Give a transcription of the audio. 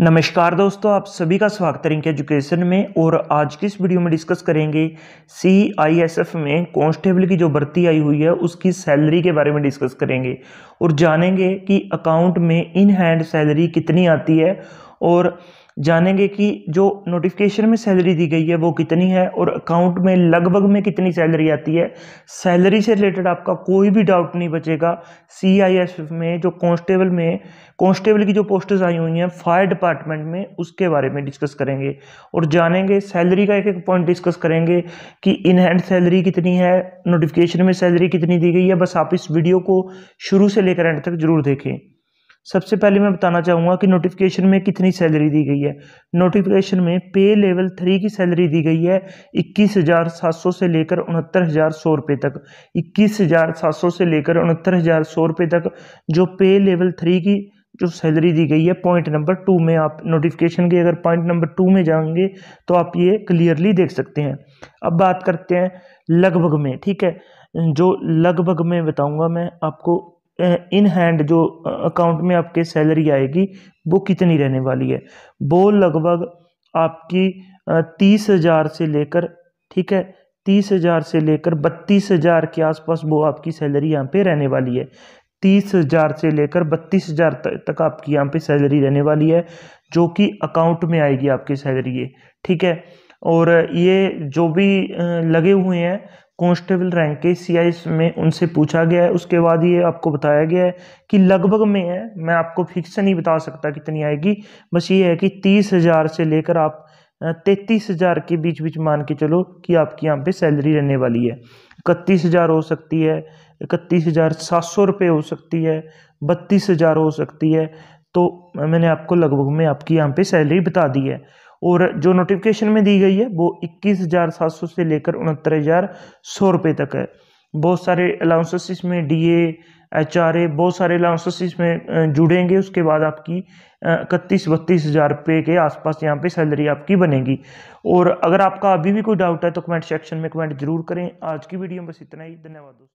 नमस्कार दोस्तों आप सभी का स्वागत है एजुकेशन में और आज की इस वीडियो में डिस्कस करेंगे सी आई एस एफ में कांस्टेबल की जो भर्ती आई हुई है उसकी सैलरी के बारे में डिस्कस करेंगे और जानेंगे कि अकाउंट में इन हैंड सैलरी कितनी आती है और जानेंगे कि जो नोटिफिकेशन में सैलरी दी गई है वो कितनी है और अकाउंट में लगभग में कितनी सैलरी आती है सैलरी से रिलेटेड आपका कोई भी डाउट नहीं बचेगा सी आई एस में जो कांस्टेबल में कांस्टेबल की जो पोस्टर्स आई हुई हैं फायर डिपार्टमेंट में उसके बारे में डिस्कस करेंगे और जानेंगे सैलरी का एक एक पॉइंट डिस्कस करेंगे कि इन हैंड सैलरी कितनी है नोटिफिकेशन में सैलरी कितनी दी गई है बस आप इस वीडियो को शुरू से लेकर एंड तक जरूर देखें सबसे पहले मैं बताना चाहूँगा कि नोटिफिकेशन में कितनी सैलरी दी गई है नोटिफिकेशन में पे लेवल थ्री की सैलरी दी गई है इक्कीस हज़ार सात सौ से लेकर उनहत्तर हज़ार सौ रुपये तक इक्कीस हज़ार सात सौ से लेकर उनहत्तर हज़ार सौ रुपये तक जो पे लेवल थ्री की जो सैलरी दी गई है पॉइंट नंबर टू में आप नोटिफिकेशन के अगर पॉइंट नंबर टू में जाएंगे तो आप ये क्लियरली देख सकते हैं अब बात करते हैं लगभग में ठीक है जो लगभग में बताऊंगा मैं आपको इन हैंड जो अकाउंट में आपके सैलरी आएगी वो कितनी रहने वाली है वो लगभग आपकी तीस हज़ार से लेकर ठीक है तीस हज़ार से लेकर बत्तीस हज़ार के आसपास वो आपकी सैलरी यहाँ पे रहने वाली है तीस हज़ार से लेकर बत्तीस हज़ार तक आपकी यहाँ पे सैलरी रहने वाली है जो कि अकाउंट में आएगी आपकी सैलरी ये ठीक है और ये जो भी लगे हुए हैं कॉन्स्टेबल रैंक के सीआई में उनसे पूछा गया है उसके बाद ये आपको बताया गया है कि लगभग में है मैं आपको फिक्स नहीं बता सकता कितनी आएगी बस ये है कि तीस हज़ार से लेकर आप तैतीस हज़ार के बीच बीच मान के चलो कि आपकी यहाँ पे सैलरी रहने वाली है इकतीस हज़ार हो सकती है इकतीस हज़ार सात सौ रुपये हो सकती है बत्तीस हज़ार हो सकती है तो मैंने आपको लगभग में आपकी यहाँ पर सैलरी बता दी है और जो नोटिफिकेशन में दी गई है वो इक्कीस हज़ार सात सौ से लेकर उनहत्तर हज़ार सौ रुपये तक है बहुत सारे अलाउंसेस इसमें D A H R A बहुत सारे अलाउंसेस इसमें जुड़ेंगे उसके बाद आपकी इकतीस बत्तीस हज़ार रुपये के आसपास यहाँ पे सैलरी आपकी बनेगी और अगर आपका अभी भी कोई डाउट है तो कमेंट सेक्शन में कमेंट जरूर करें आज की वीडियो में बस इतना ही धन्यवाद दोस्तों